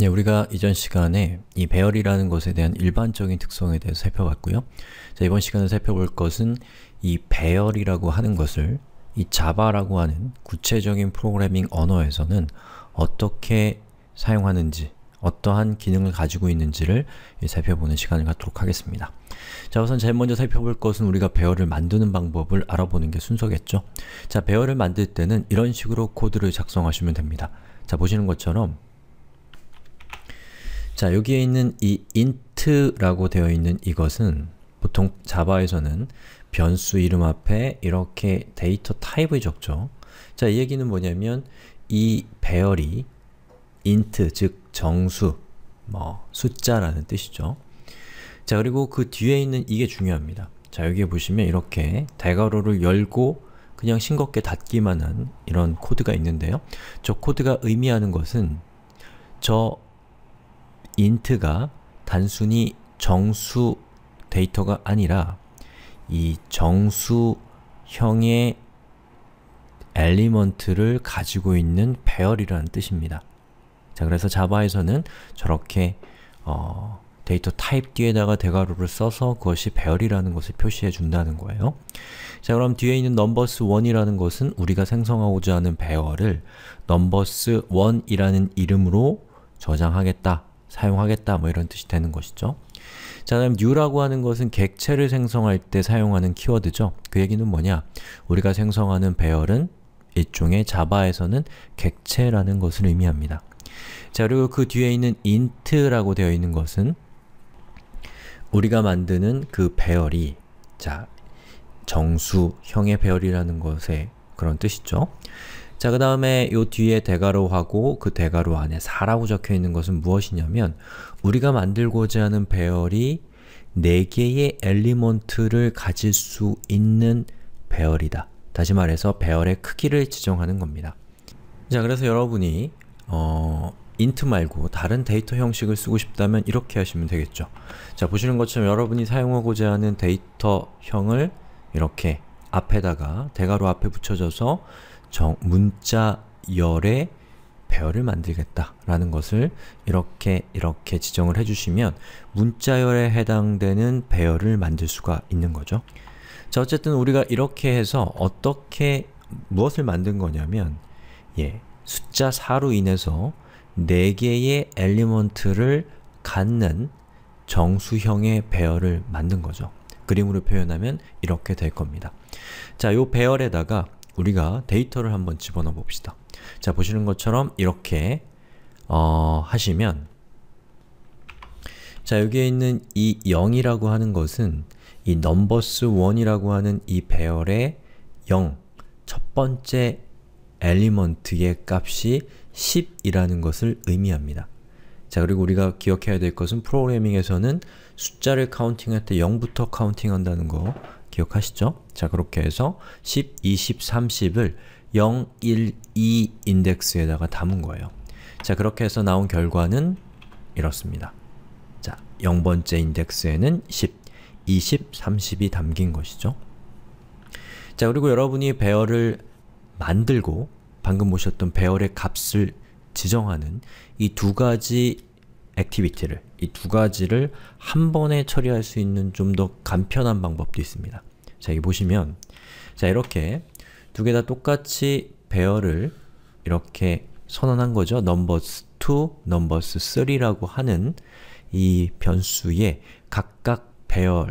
네, 우리가 이전 시간에 이 배열이라는 것에 대한 일반적인 특성에 대해서 살펴봤고요. 자, 이번 시간에 살펴볼 것은 이 배열이라고 하는 것을 이 자바라고 하는 구체적인 프로그래밍 언어에서는 어떻게 사용하는지 어떠한 기능을 가지고 있는지를 살펴보는 시간을 갖도록 하겠습니다. 자 우선 제일 먼저 살펴볼 것은 우리가 배열을 만드는 방법을 알아보는 게 순서겠죠. 자 배열을 만들 때는 이런 식으로 코드를 작성하시면 됩니다. 자 보시는 것처럼 자, 여기에 있는 이 int라고 되어 있는 이것은 보통 자바에서는 변수 이름 앞에 이렇게 데이터 타입을 적죠. 자, 이 얘기는 뭐냐면 이 배열이 int, 즉 정수, 뭐 숫자라는 뜻이죠. 자, 그리고 그 뒤에 있는 이게 중요합니다. 자, 여기에 보시면 이렇게 대괄호를 열고 그냥 싱겁게 닫기만 한 이런 코드가 있는데요. 저 코드가 의미하는 것은 저 int가 단순히 정수 데이터가 아니라 이 정수형의 엘리먼트를 가지고 있는 배열이라는 뜻입니다. 자, 그래서 자바에서는 저렇게 어, 데이터 타입 뒤에다가 대괄호를 써서 그것이 배열이라는 것을 표시해 준다는 거예요. 자 그럼 뒤에 있는 numbers 1이라는 것은 우리가 생성하고자 하는 배열을 numbers 1이라는 이름으로 저장하겠다 사용하겠다 뭐 이런 뜻이 되는 것이죠. 자 다음 new라고 하는 것은 객체를 생성할 때 사용하는 키워드죠. 그 얘기는 뭐냐? 우리가 생성하는 배열은 일종의 자바에서는 객체라는 것을 의미합니다. 자 그리고 그 뒤에 있는 int라고 되어 있는 것은 우리가 만드는 그 배열이 자 정수형의 배열이라는 것의 그런 뜻이죠. 자, 그 다음에 요 뒤에 대괄호하고 그 대괄호 안에 4라고 적혀 있는 것은 무엇이냐면 우리가 만들고자 하는 배열이 4개의 엘리먼트를 가질 수 있는 배열이다. 다시 말해서 배열의 크기를 지정하는 겁니다. 자, 그래서 여러분이 어... 인트 말고 다른 데이터 형식을 쓰고 싶다면 이렇게 하시면 되겠죠. 자, 보시는 것처럼 여러분이 사용하고자 하는 데이터형을 이렇게 앞에다가 대괄호 앞에 붙여줘서 정, 문자열의 배열을 만들겠다라는 것을 이렇게 이렇게 지정을 해주시면 문자열에 해당되는 배열을 만들 수가 있는 거죠. 자, 어쨌든 우리가 이렇게 해서 어떻게 무엇을 만든 거냐면 예, 숫자 4로 인해서 4개의 엘리먼트를 갖는 정수형의 배열을 만든 거죠. 그림으로 표현하면 이렇게 될 겁니다. 자, 요 배열에다가 우리가 데이터를 한번 집어넣어 봅시다. 자, 보시는 것처럼 이렇게 어, 하시면 자, 여기에 있는 이 0이라고 하는 것은 이 numbers1이라고 하는 이 배열의 0, 첫 번째 엘리먼트의 값이 10이라는 것을 의미합니다. 자, 그리고 우리가 기억해야 될 것은 프로그래밍에서는 숫자를 카운팅할 때 0부터 카운팅한다는 거 기억하시죠? 자 그렇게 해서 10, 20, 30을 0, 1, 2 인덱스에다가 담은 거예요. 자 그렇게 해서 나온 결과는 이렇습니다. 자 0번째 인덱스에는 10, 20, 30이 담긴 것이죠. 자 그리고 여러분이 배열을 만들고 방금 보셨던 배열의 값을 지정하는 이 두 가지 액티비티를 이 두 가지를 한 번에 처리할 수 있는 좀 더 간편한 방법도 있습니다. 자, 여기 보시면 자, 이렇게 두 개 다 똑같이 배열을 이렇게 선언한 거죠. numbers2, numbers3라고 하는 이 변수의 각각 배열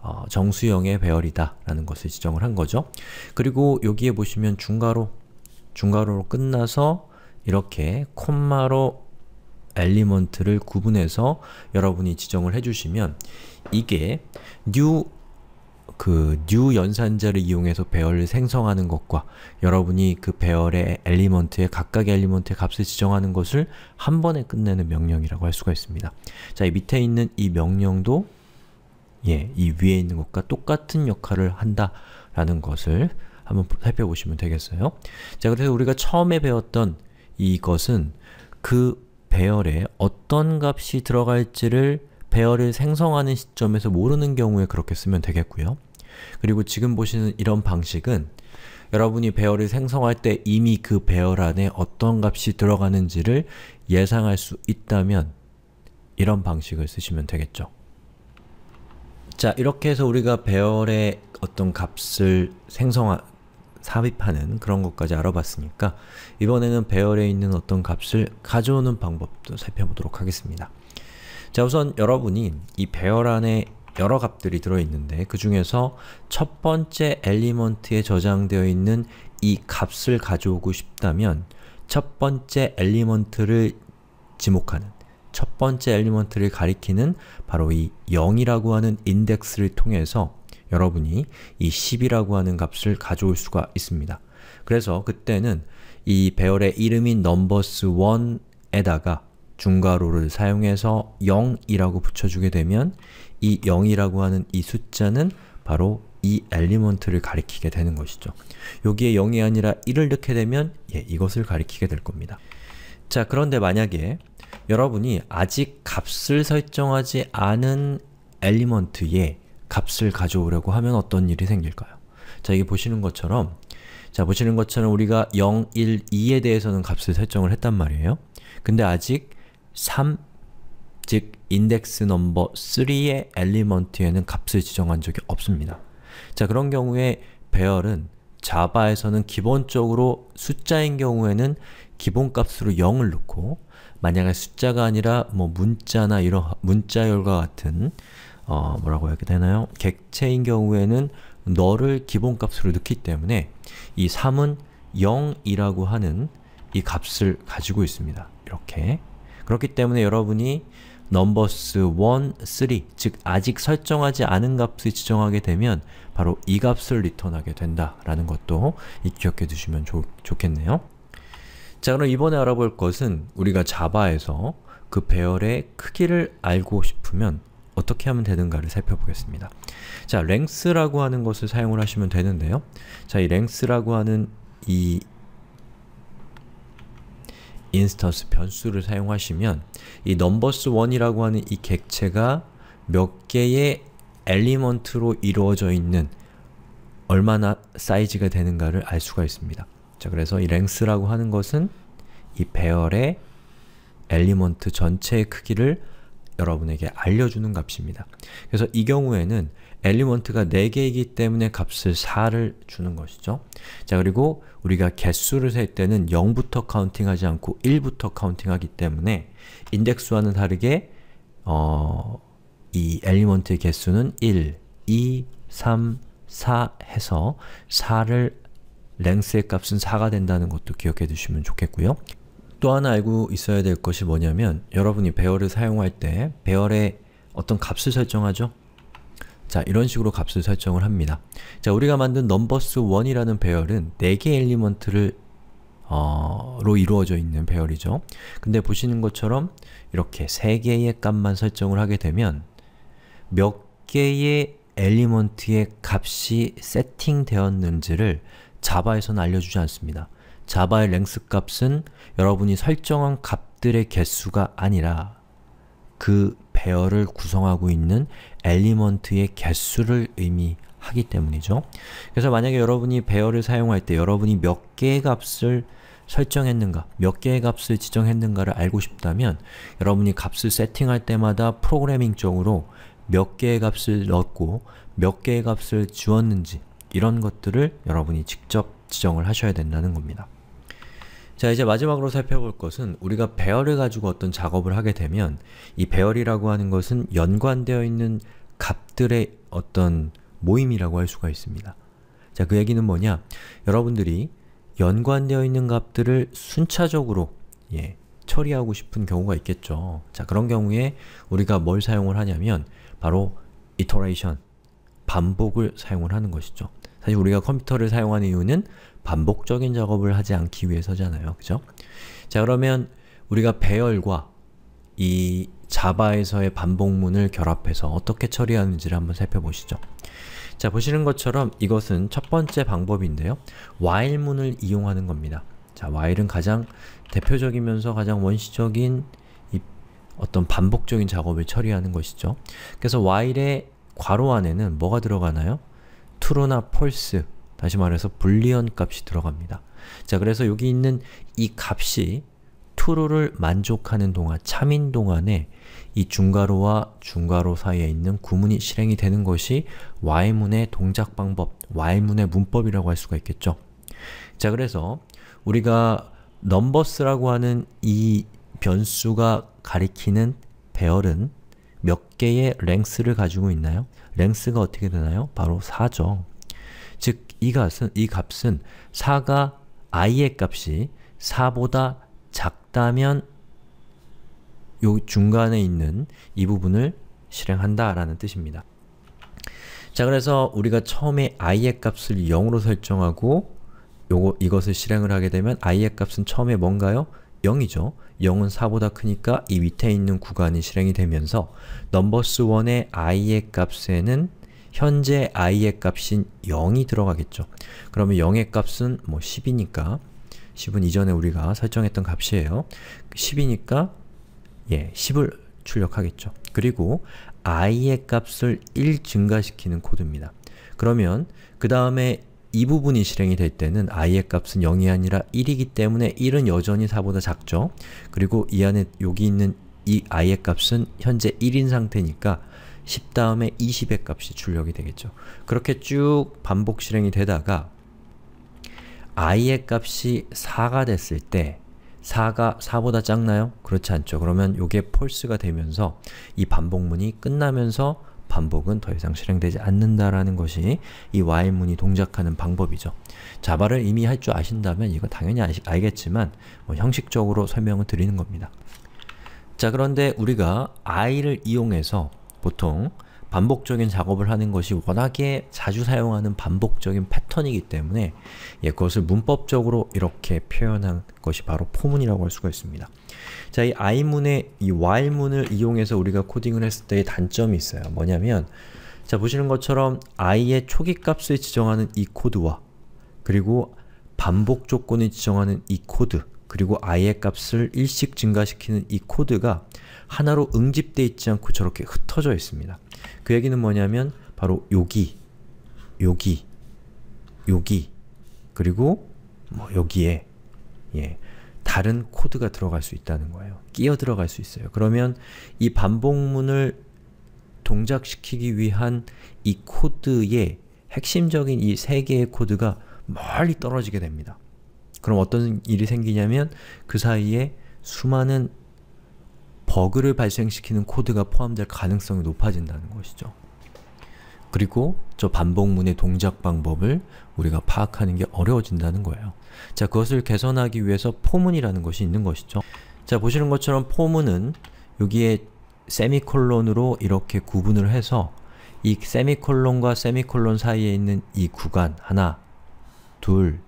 어, 정수형의 배열이다 라는 것을 지정을 한 거죠. 그리고 여기에 보시면 중괄호 중괄호로 끝나서 이렇게 콤마로 엘리먼트를 구분해서 여러분이 지정을 해주시면 이게 new 그 new 연산자를 이용해서 배열을 생성하는 것과 여러분이 그 배열의 엘리먼트에 각각의 엘리먼트의 값을 지정하는 것을 한 번에 끝내는 명령이라고 할 수가 있습니다. 자, 이 밑에 있는 이 명령도 예, 이 위에 있는 것과 똑같은 역할을 한다라는 것을 한번 살펴보시면 되겠어요. 자, 그래서 우리가 처음에 배웠던 이것은 그 배열에 어떤 값이 들어갈지를 배열을 생성하는 시점에서 모르는 경우에 그렇게 쓰면 되겠고요. 그리고 지금 보시는 이런 방식은 여러분이 배열을 생성할 때 이미 그 배열 안에 어떤 값이 들어가는지를 예상할 수 있다면 이런 방식을 쓰시면 되겠죠. 자, 이렇게 해서 우리가 배열의 어떤 값을 생성한 삽입하는 그런 것까지 알아봤으니까 이번에는 배열에 있는 어떤 값을 가져오는 방법도 살펴보도록 하겠습니다. 자 우선 여러분이 이 배열 안에 여러 값들이 들어있는데 그 중에서 첫 번째 엘리먼트에 저장되어 있는 이 값을 가져오고 싶다면 첫 번째 엘리먼트를 지목하는 첫 번째 엘리먼트를 가리키는 바로 이 0이라고 하는 인덱스를 통해서 여러분이 이 10이라고 하는 값을 가져올 수가 있습니다. 그래서 그때는 이 배열의 이름인 numbers1에다가 중괄호를 사용해서 0이라고 붙여주게 되면 이 0이라고 하는 이 숫자는 바로 이 엘리먼트를 가리키게 되는 것이죠. 여기에 0이 아니라 1을 넣게 되면 예, 이것을 가리키게 될 겁니다. 자, 그런데 만약에 여러분이 아직 값을 설정하지 않은 엘리먼트에 값을 가져오려고 하면 어떤 일이 생길까요? 자, 이게 보시는 것처럼 자, 보시는 것처럼 우리가 0, 1, 2에 대해서는 값을 설정을 했단 말이에요. 근데 아직 3, 즉 인덱스 넘버 3의 엘리먼트에는 값을 지정한 적이 없습니다. 자, 그런 경우에 배열은 자바에서는 기본적으로 숫자인 경우에는 기본값으로 0을 넣고 만약에 숫자가 아니라 뭐 문자나 이런 문자열과 같은 어, 뭐라고 해야 되나요? 객체인 경우에는 너를 기본값으로 넣기 때문에 이 3은 0이라고 하는 이 값을 가지고 있습니다. 이렇게 그렇기 때문에 여러분이 numbers 1, 3, 즉 아직 설정하지 않은 값을 지정하게 되면 바로 이 값을 리턴하게 된다라는 것도 기억해 두시면 좋, 좋겠네요. 자 그럼 이번에 알아볼 것은 우리가 자바에서 그 배열의 크기를 알고 싶으면 어떻게 하면 되는가를 살펴보겠습니다. 자, length라고 하는 것을 사용을 하시면 되는데요. 자, 이 length라고 하는 이 인스턴스 변수를 사용하시면 이 numbers1이라고 하는 이 객체가 몇 개의 엘리먼트로 이루어져 있는 얼마나 사이즈가 되는가를 알 수가 있습니다. 자, 그래서 이 length라고 하는 것은 이 배열의 엘리먼트 전체의 크기를 여러분에게 알려주는 값입니다. 그래서 이 경우에는 엘리먼트가 4개이기 때문에 값을 4를 주는 것이죠. 자 그리고 우리가 개수를 셀 때는 0부터 카운팅하지 않고 1부터 카운팅하기 때문에 인덱스와는 다르게 어, 이 엘리먼트의 개수는 1, 2, 3, 4 해서 4를 랭스의 값은 4가 된다는 것도 기억해 두시면 좋겠고요. 또 하나 알고 있어야 될 것이 뭐냐면 여러분이 배열을 사용할 때 배열에 어떤 값을 설정하죠? 자, 이런 식으로 값을 설정을 합니다. 자, 우리가 만든 numbers1이라는 배열은 4개의 엘리먼트를 어, 로 이루어져 있는 배열이죠. 근데 보시는 것처럼 이렇게 3개의 값만 설정을 하게 되면 몇 개의 엘리먼트의 값이 세팅되었는지를 자바에서는 알려주지 않습니다. 자바의 랭스 값은 여러분이 설정한 값들의 개수가 아니라 그 배열을 구성하고 있는 엘리먼트의 개수를 의미하기 때문이죠. 그래서 만약에 여러분이 배열을 사용할 때 여러분이 몇 개의 값을 설정했는가, 몇 개의 값을 지정했는가를 알고 싶다면 여러분이 값을 세팅할 때마다 프로그래밍적으로 몇 개의 값을 넣었고 몇 개의 값을 주었는지 이런 것들을 여러분이 직접 지정을 하셔야 된다는 겁니다. 자 이제 마지막으로 살펴볼 것은 우리가 배열을 가지고 어떤 작업을 하게 되면 이 배열이라고 하는 것은 연관되어 있는 값들의 어떤 모임이라고 할 수가 있습니다. 자그 얘기는 뭐냐? 여러분들이 연관되어 있는 값들을 순차적으로 예, 처리하고 싶은 경우가 있겠죠. 자 그런 경우에 우리가 뭘 사용을 하냐면 바로 이터레이션, 반복을 사용을 하는 것이죠. 사실 우리가 컴퓨터를 사용하는 이유는 반복적인 작업을 하지 않기 위해서잖아요. 그죠? 자, 그러면 우리가 배열과 이 자바에서의 반복문을 결합해서 어떻게 처리하는지를 한번 살펴보시죠. 자, 보시는 것처럼 이것은 첫 번째 방법인데요. while문을 이용하는 겁니다. 자, while은 가장 대표적이면서 가장 원시적인 어떤 반복적인 작업을 처리하는 것이죠. 그래서 while의 괄호 안에는 뭐가 들어가나요? true나 false 다시 말해서 불리언 값이 들어갑니다. 자 그래서 여기 있는 이 값이 true를 만족하는 동안, 참인 동안에 이 중괄호와 중괄호 사이에 있는 구문이 실행이 되는 것이 y문의 동작 방법, y문의 문법이라고 할 수가 있겠죠. 자 그래서 우리가 넘버스라고 하는 이 변수가 가리키는 배열은 몇 개의 랭스를 가지고 있나요? 랭스가 어떻게 되나요? 바로 4죠. 즉, 이 값은, 이 값은 4가 i의 값이 4보다 작다면 요 중간에 있는 이 부분을 실행한다 라는 뜻입니다. 자 그래서 우리가 처음에 i의 값을 0으로 설정하고 요거, 이것을 실행을 하게 되면 i의 값은 처음에 뭔가요? 0이죠. 0은 4보다 크니까 이 밑에 있는 구간이 실행이 되면서 넘버스 1의 i의 값에는 현재 i의 값인 0이 들어가겠죠. 그러면 0의 값은 뭐 10이니까 10은 이전에 우리가 설정했던 값이에요. 10이니까 예, 10을 출력하겠죠. 그리고 i의 값을 1 증가시키는 코드입니다. 그러면 그 다음에 이 부분이 실행이 될 때는 i의 값은 0이 아니라 1이기 때문에 1은 여전히 4보다 작죠. 그리고 이 안에 여기 있는 이 i의 값은 현재 1인 상태니까 10 다음에 20의 값이 출력이 되겠죠. 그렇게 쭉 반복 실행이 되다가 i의 값이 4가 됐을 때 4가 4보다 작나요? 그렇지 않죠. 그러면 이게 false가 되면서 이 반복문이 끝나면서 반복은 더 이상 실행되지 않는다라는 것이 이 while문이 동작하는 방법이죠. 자바를 이미 할 줄 아신다면 이거 당연히 아시, 알겠지만 뭐 형식적으로 설명을 드리는 겁니다. 자 그런데 우리가 i를 이용해서 보통 반복적인 작업을 하는 것이 워낙에 자주 사용하는 반복적인 패턴이기 때문에 예, 그것을 문법적으로 이렇게 표현한 것이 바로 포문이라고 할 수가 있습니다. 자, 이 i문의 이 while문을 이용해서 우리가 코딩을 했을 때의 단점이 있어요. 뭐냐면 자, 보시는 것처럼 i의 초기 값을 지정하는 이 코드와 그리고 반복 조건을 지정하는 이 코드 그리고 i의 값을 일씩 증가시키는 이 코드가 하나로 응집돼 있지 않고 저렇게 흩어져 있습니다. 그 얘기는 뭐냐면 바로 여기, 여기, 여기, 그리고 뭐 여기에 예, 다른 코드가 들어갈 수 있다는 거예요. 끼어 들어갈 수 있어요. 그러면 이 반복문을 동작시키기 위한 이 코드의 핵심적인 이 세 개의 코드가 멀리 떨어지게 됩니다. 그럼 어떤 일이 생기냐면 그 사이에 수많은 버그를 발생시키는 코드가 포함될 가능성이 높아진다는 것이죠. 그리고 저 반복문의 동작 방법을 우리가 파악하는 게 어려워진다는 거예요. 자, 그것을 개선하기 위해서 포문이라는 것이 있는 것이죠. 자, 보시는 것처럼 포문은 여기에 세미콜론으로 이렇게 구분을 해서 이 세미콜론과 세미콜론 사이에 있는 이 구간 하나, 둘,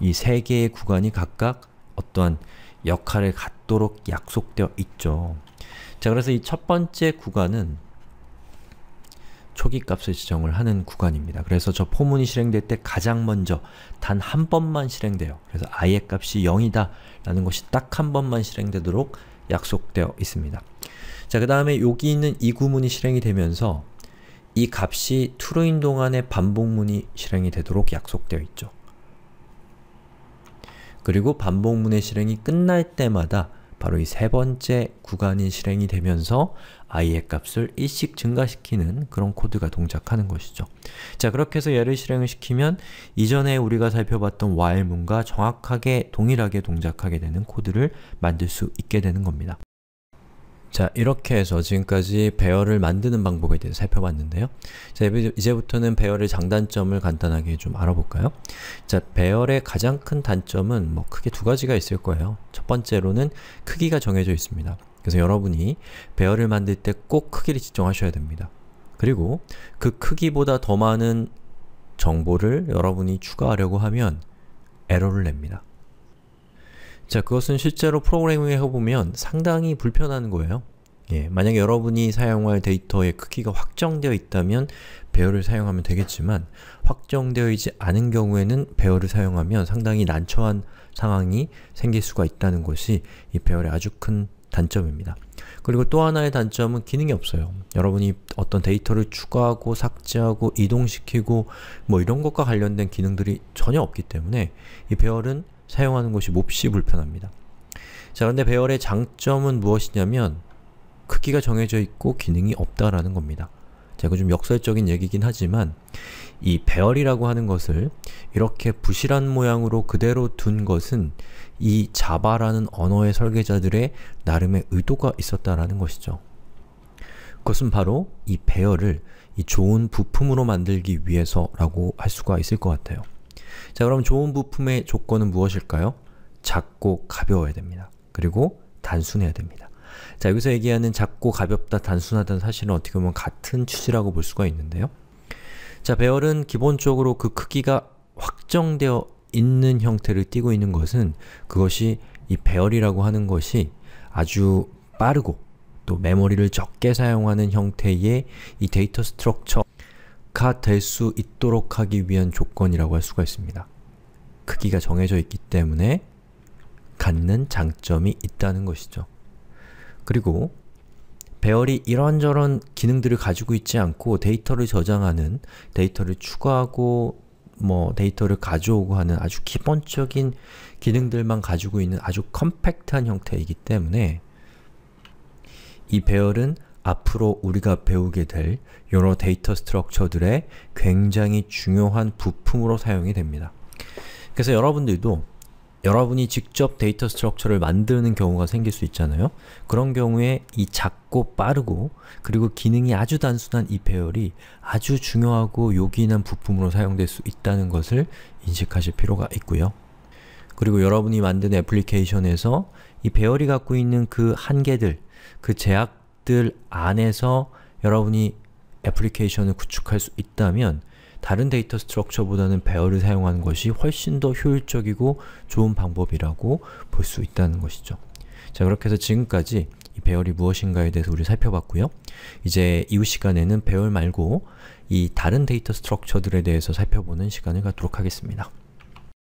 이세 개의 구간이 각각 어떠한 역할을 갖도록 약속되어 있죠. 자, 그래서 이 첫 번째 구간은 초기 값을 지정을 하는 구간입니다. 그래서 저 포문이 실행될 때 가장 먼저 단 한 번만 실행돼요. 그래서 i의 값이 0이다 라는 것이 딱 한 번만 실행되도록 약속되어 있습니다. 자, 그 다음에 여기 있는 이 구문이 실행이 되면서 이 값이 true인 동안에 반복문이 실행이 되도록 약속되어 있죠. 그리고 반복문의 실행이 끝날 때마다 바로 이 세 번째 구간이 실행이 되면서 i의 값을 1씩 증가시키는 그런 코드가 동작하는 것이죠. 자, 그렇게 해서 얘를 실행을 시키면 이전에 우리가 살펴봤던 while문과 정확하게 동일하게 동작하게 되는 코드를 만들 수 있게 되는 겁니다. 자, 이렇게 해서 지금까지 배열을 만드는 방법에 대해서 살펴봤는데요. 자, 이제부터는 배열의 장단점을 간단하게 좀 알아볼까요? 자, 배열의 가장 큰 단점은 뭐 크게 두 가지가 있을 거예요. 첫 번째로는 크기가 정해져 있습니다. 그래서 여러분이 배열을 만들 때 꼭 크기를 지정하셔야 됩니다. 그리고 그 크기보다 더 많은 정보를 여러분이 추가하려고 하면 에러를 냅니다. 자, 그것은 실제로 프로그래밍을 해보면 상당히 불편한 거예요. 예, 만약에 여러분이 사용할 데이터의 크기가 확정되어 있다면 배열을 사용하면 되겠지만 확정되어 있지 않은 경우에는 배열을 사용하면 상당히 난처한 상황이 생길 수가 있다는 것이 이 배열의 아주 큰 단점입니다. 그리고 또 하나의 단점은 기능이 없어요. 여러분이 어떤 데이터를 추가하고 삭제하고 이동시키고 뭐 이런 것과 관련된 기능들이 전혀 없기 때문에 이 배열은 사용하는 것이 몹시 불편합니다. 자 그런데 배열의 장점은 무엇이냐면 크기가 정해져 있고 기능이 없다라는 겁니다. 자, 그좀 역설적인 얘기긴 하지만 이 배열이라고 하는 것을 이렇게 부실한 모양으로 그대로 둔 것은 이 자바라는 언어의 설계자들의 나름의 의도가 있었다라는 것이죠. 그것은 바로 이 배열을 이 좋은 부품으로 만들기 위해서라고 할 수가 있을 것 같아요. 자, 그럼 좋은 부품의 조건은 무엇일까요? 작고 가벼워야 됩니다. 그리고 단순해야 됩니다. 자, 여기서 얘기하는 작고 가볍다, 단순하다는 사실은 어떻게 보면 같은 취지라고 볼 수가 있는데요. 자, 배열은 기본적으로 그 크기가 확정되어 있는 형태를 띄고 있는 것은 그것이 이 배열이라고 하는 것이 아주 빠르고 또 메모리를 적게 사용하는 형태의 이 데이터 스트럭처 가될수 있도록 하기 위한 조건이라고 할 수가 있습니다. 크기가 정해져 있기 때문에 갖는 장점이 있다는 것이죠. 그리고 배열이 이런저런 기능들을 가지고 있지 않고 데이터를 저장하는, 데이터를 추가하고 뭐 데이터를 가져오고 하는 아주 기본적인 기능들만 가지고 있는 아주 컴팩트한 형태이기 때문에 이 배열은 앞으로 우리가 배우게 될 여러 데이터 스트럭처들의 굉장히 중요한 부품으로 사용이 됩니다. 그래서 여러분들도 여러분이 직접 데이터 스트럭처를 만드는 경우가 생길 수 있잖아요. 그런 경우에 이 작고 빠르고 그리고 기능이 아주 단순한 이 배열이 아주 중요하고 요긴한 부품으로 사용될 수 있다는 것을 인식하실 필요가 있고요. 그리고 여러분이 만든 애플리케이션에서 이 배열이 갖고 있는 그 한계들, 그 제약 것들 안에서 여러분이 애플리케이션을 구축할 수 있다면 다른 데이터 스트럭처보다는 배열을 사용하는 것이 훨씬 더 효율적이고 좋은 방법이라고 볼 수 있다는 것이죠. 자 그렇게 해서 지금까지 이 배열이 무엇인가에 대해서 우리 살펴봤고요. 이제 이후 시간에는 배열 말고 이 다른 데이터 스트럭처들에 대해서 살펴보는 시간을 갖도록 하겠습니다.